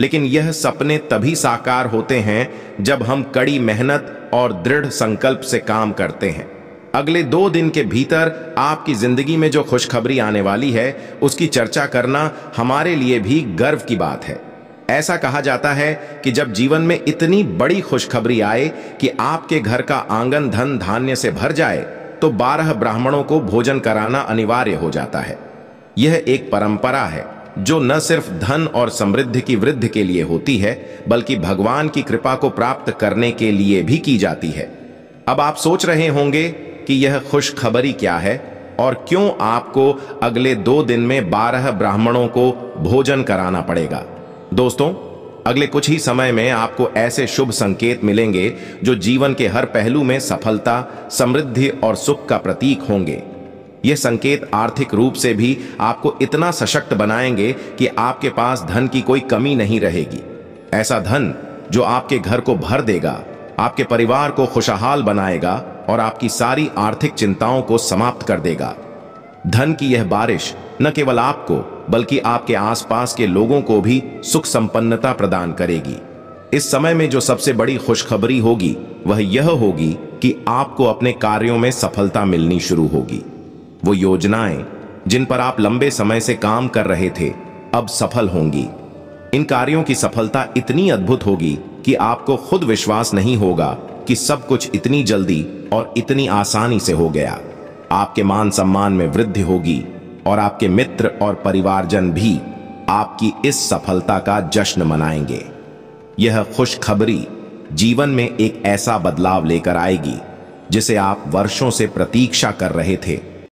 S1: लेकिन यह सपने तभी साकार होते हैं जब हम कड़ी मेहनत और दृढ़ संकल्प से काम करते हैं अगले दो दिन के भीतर आपकी ज़िंदगी में जो खुशखबरी आने वाली है उसकी चर्चा करना हमारे लिए भी गर्व की बात है ऐसा कहा जाता है कि जब जीवन में इतनी बड़ी खुशखबरी आए कि आपके घर का आंगन धन धान्य से भर जाए तो बारह ब्राह्मणों को भोजन कराना अनिवार्य हो जाता है यह एक परंपरा है जो न सिर्फ धन और समृद्धि की वृद्धि के लिए होती है बल्कि भगवान की कृपा को प्राप्त करने के लिए भी की जाती है अब आप सोच रहे होंगे कि यह खुशखबरी क्या है और क्यों आपको अगले दो दिन में बारह ब्राह्मणों को भोजन कराना पड़ेगा दोस्तों अगले कुछ ही समय में आपको ऐसे शुभ संकेत मिलेंगे जो जीवन के हर पहलू में सफलता समृद्धि और सुख का प्रतीक होंगे ये संकेत आर्थिक रूप से भी आपको इतना सशक्त बनाएंगे कि आपके पास धन की कोई कमी नहीं रहेगी ऐसा धन जो आपके घर को भर देगा आपके परिवार को खुशहाल बनाएगा और आपकी सारी आर्थिक चिंताओं को समाप्त कर देगा धन की यह बारिश न केवल आपको बल्कि आपके आसपास के लोगों को भी सुख संपन्नता प्रदान करेगी इस समय में जो सबसे बड़ी खुशखबरी होगी वह यह होगी कि आपको अपने कार्यों में सफलता मिलनी शुरू होगी वो योजनाएं जिन पर आप लंबे समय से काम कर रहे थे अब सफल होंगी इन कार्यों की सफलता इतनी अद्भुत होगी कि आपको खुद विश्वास नहीं होगा कि सब कुछ इतनी जल्दी और इतनी आसानी से हो गया आपके मान सम्मान में वृद्धि होगी और आपके मित्र और परिवारजन भी आपकी इस सफलता का जश्न मनाएंगे यह खुशखबरी जीवन में एक ऐसा बदलाव लेकर आएगी जिसे आप वर्षों से प्रतीक्षा कर रहे थे